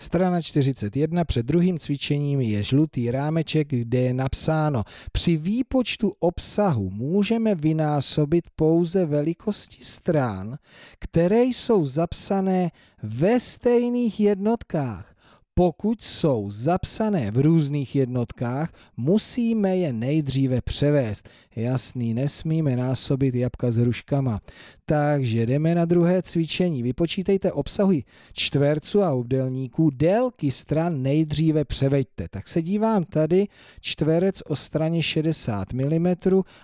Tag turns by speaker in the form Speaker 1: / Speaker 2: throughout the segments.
Speaker 1: Strana 41 před druhým cvičením je žlutý rámeček, kde je napsáno Při výpočtu obsahu můžeme vynásobit pouze velikosti strán, které jsou zapsané ve stejných jednotkách. Pokud jsou zapsané v různých jednotkách, musíme je nejdříve převést. Jasný, nesmíme násobit jabka s hruškama. Takže jdeme na druhé cvičení. Vypočítejte obsahy čtverců a obdelníků. Délky stran nejdříve převeďte. Tak se dívám tady, čtverec o straně 60 mm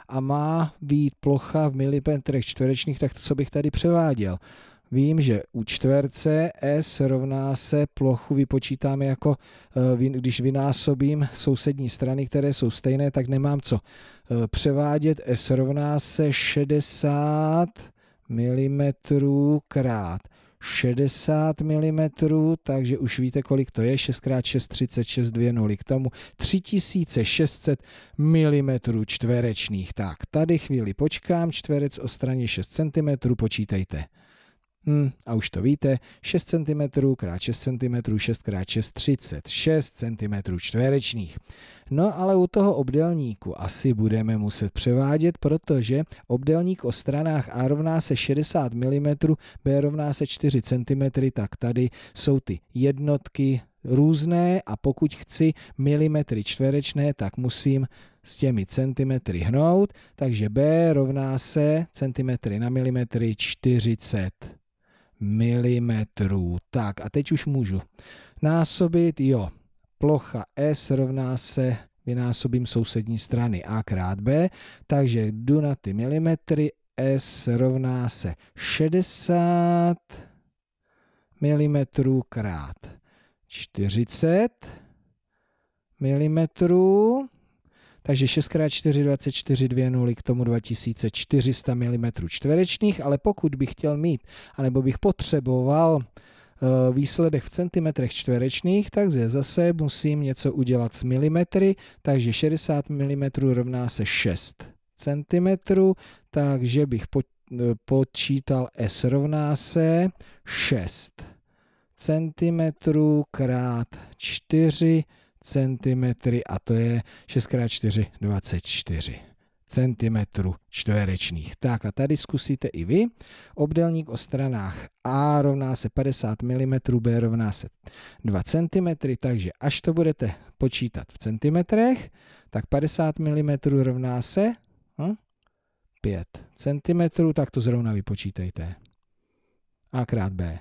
Speaker 1: a má být plocha v milimetrech čtverečních. tak co bych tady převáděl vím, že u čtverce S rovná se plochu vypočítáme jako, eh, když vynásobím sousední strany, které jsou stejné, tak nemám co eh, převádět. S rovná se 60 mm krát 60 mm, takže už víte, kolik to je, 6x6, 36, 2 nuly, k tomu 3600 mm čtverečných. Tak, tady chvíli počkám, čtverec o straně 6 cm, počítejte. Hmm, a už to víte, 6 cm x 6 cm, 6 x 6, 36 cm čtverečných. No ale u toho obdelníku asi budeme muset převádět, protože obdelník o stranách A rovná se 60 mm, B rovná se 4 cm, tak tady jsou ty jednotky různé a pokud chci milimetry čtverečné, tak musím s těmi centimetry hnout, takže B rovná se centimetry na milimetry 40 milimetrů. Tak a teď už můžu násobit, jo, plocha S rovná se vynásobím sousední strany A krát B, takže jdu na ty milimetry, S rovná se 60 mm krát 40 milimetrů takže 6x4 24 2 0, k tomu 2400 mm čtverečních, ale pokud bych chtěl mít, anebo bych potřeboval eh, výsledek v centimetrech čtverečných, tak zase musím něco udělat s milimetry, takže 60 mm rovná se 6 cm, takže bych eh, počítal S rovná se 6 cm krát 4 cm, cm a to je 6x4 24 cm čtverečných. Tak a tady zkusíte i vy. Obdelník o stranách A rovná se 50 mm, B rovná se 2 cm, takže až to budete počítat v centimetrech, tak 50 mm rovná se hm, 5 cm, tak to zrovna vypočítejte. A krát B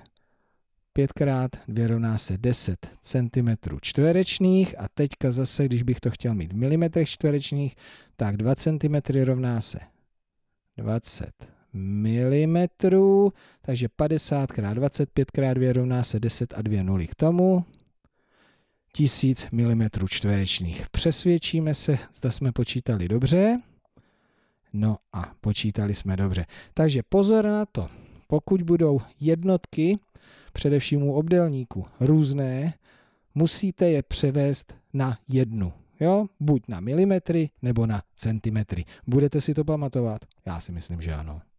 Speaker 1: pětkrát dvě rovná se 10 cm čtverečných a teďka zase, když bych to chtěl mít v milimetrech čtverečných, tak 2 cm rovná se 20 mm, takže 50 x 25 x 2 rovná se 10 a 2 nuly k tomu. 1000 mm čtverečných. Přesvědčíme se, zda jsme počítali dobře. No a počítali jsme dobře. Takže pozor na to, pokud budou jednotky, především u obdélníku různé, musíte je převést na jednu. Jo? Buď na milimetry nebo na centimetry. Budete si to pamatovat? Já si myslím, že ano.